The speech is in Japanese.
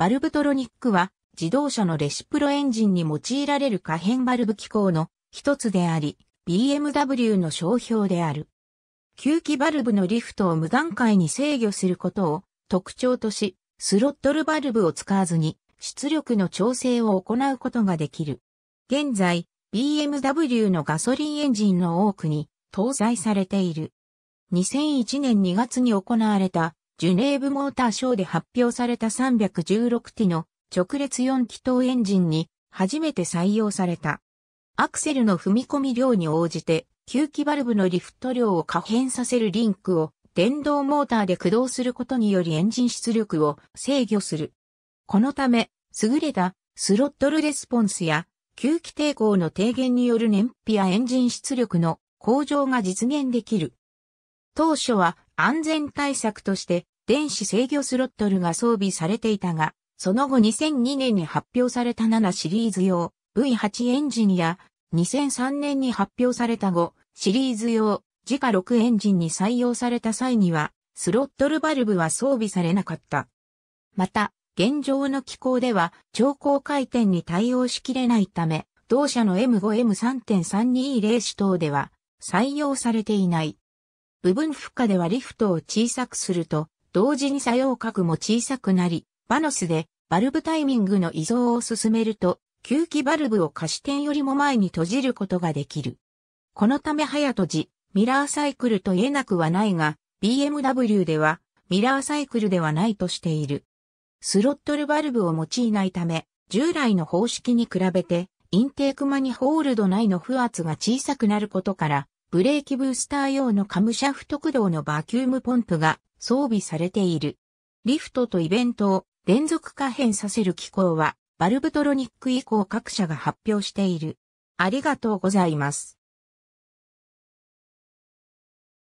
バルブトロニックは自動車のレシプロエンジンに用いられる可変バルブ機構の一つであり、BMW の商標である。吸気バルブのリフトを無段階に制御することを特徴とし、スロットルバルブを使わずに出力の調整を行うことができる。現在、BMW のガソリンエンジンの多くに搭載されている。2001年2月に行われたジュネーブモーターショーで発表された 316T の直列4気筒エンジンに初めて採用された。アクセルの踏み込み量に応じて、吸気バルブのリフト量を可変させるリンクを電動モーターで駆動することによりエンジン出力を制御する。このため、優れたスロットルレスポンスや吸気抵抗の低減による燃費やエンジン出力の向上が実現できる。当初は安全対策として電子制御スロットルが装備されていたが、その後2002年に発表された7シリーズ用 V8 エンジンや2003年に発表された5シリーズ用自家6エンジンに採用された際にはスロットルバルブは装備されなかった。また、現状の機構では超高回転に対応しきれないため、同社の M5M3.320 ス等では採用されていない。部分負荷ではリフトを小さくすると同時に作用角も小さくなり、バノスでバルブタイミングの移動を進めると、吸気バルブを貸し点よりも前に閉じることができる。このため早閉じ、ミラーサイクルと言えなくはないが、BMW ではミラーサイクルではないとしている。スロットルバルブを用いないため、従来の方式に比べて、インテークマニホールド内の負圧が小さくなることから、ブレーキブースター用のカムシャフト駆動のバキュームポンプが装備されている。リフトとイベントを連続可変させる機構は、バルブトロニック以降各社が発表している。ありがとうございます。